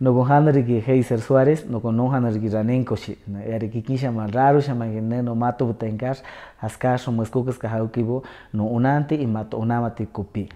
No con Hanari que Heiser Suárez, no con un Hanari que Ranen Koshi, no era que quien llama raro, llama que no, no mato butencar, ascar, somos cocas que hago no unante y mato unamate copi.